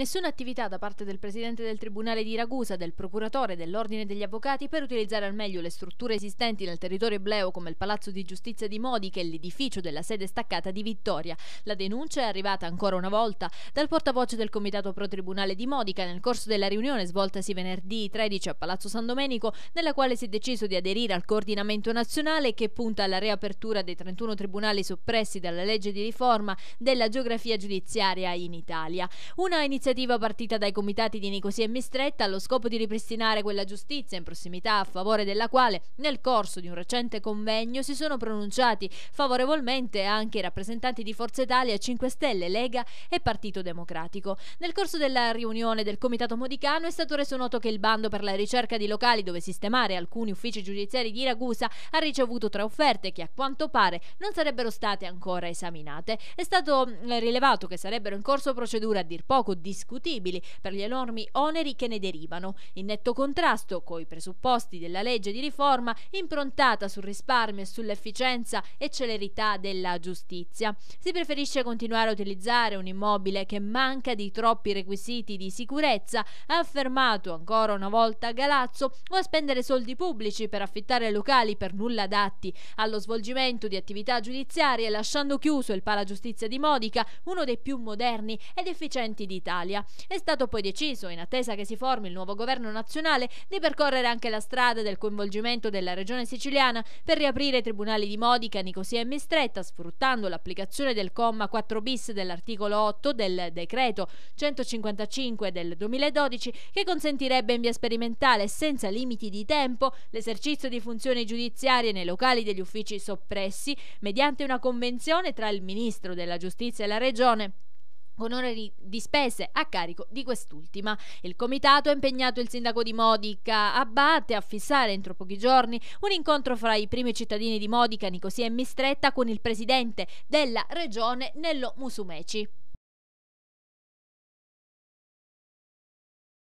Nessuna attività da parte del presidente del Tribunale di Ragusa, del procuratore, dell'Ordine degli Avvocati per utilizzare al meglio le strutture esistenti nel territorio ebleo come il Palazzo di Giustizia di Modica e l'edificio della sede staccata di Vittoria. La denuncia è arrivata ancora una volta dal portavoce del Comitato Pro Tribunale di Modica nel corso della riunione svoltasi venerdì 13 a Palazzo San Domenico, nella quale si è deciso di aderire al coordinamento nazionale che punta alla riapertura dei 31 tribunali soppressi dalla legge di riforma della geografia giudiziaria in Italia. Una iniziativa L'iniziativa partita dai comitati di Nicosia e Mistretta allo scopo di ripristinare quella giustizia in prossimità a favore della quale nel corso di un recente convegno si sono pronunciati favorevolmente anche i rappresentanti di Forza Italia, 5 Stelle, Lega e Partito Democratico. Nel corso della riunione del comitato modicano è stato reso noto che il bando per la ricerca di locali dove sistemare alcuni uffici giudiziari di Ragusa ha ricevuto tre offerte che a quanto pare non sarebbero state ancora esaminate. È stato eh, rilevato che sarebbero in corso procedure a dir poco di discutibili per gli enormi oneri che ne derivano, in netto contrasto coi presupposti della legge di riforma improntata sul risparmio e sull'efficienza e celerità della giustizia. Si preferisce continuare a utilizzare un immobile che manca di troppi requisiti di sicurezza, ha affermato ancora una volta Galazzo, o a spendere soldi pubblici per affittare locali per nulla adatti allo svolgimento di attività giudiziarie lasciando chiuso il Palagiustizia di Modica, uno dei più moderni ed efficienti d'Italia Italia. È stato poi deciso, in attesa che si formi il nuovo governo nazionale, di percorrere anche la strada del coinvolgimento della regione siciliana per riaprire i tribunali di Modica, Nicosia e Mistretta, sfruttando l'applicazione del comma 4 bis dell'articolo 8 del decreto 155 del 2012 che consentirebbe in via sperimentale senza limiti di tempo l'esercizio di funzioni giudiziarie nei locali degli uffici soppressi mediante una convenzione tra il Ministro della Giustizia e la Regione onori di spese a carico di quest'ultima. Il comitato ha impegnato il sindaco di Modica Abbate a fissare entro pochi giorni un incontro fra i primi cittadini di Modica, Nicosia e Mistretta con il presidente della regione Nello Musumeci.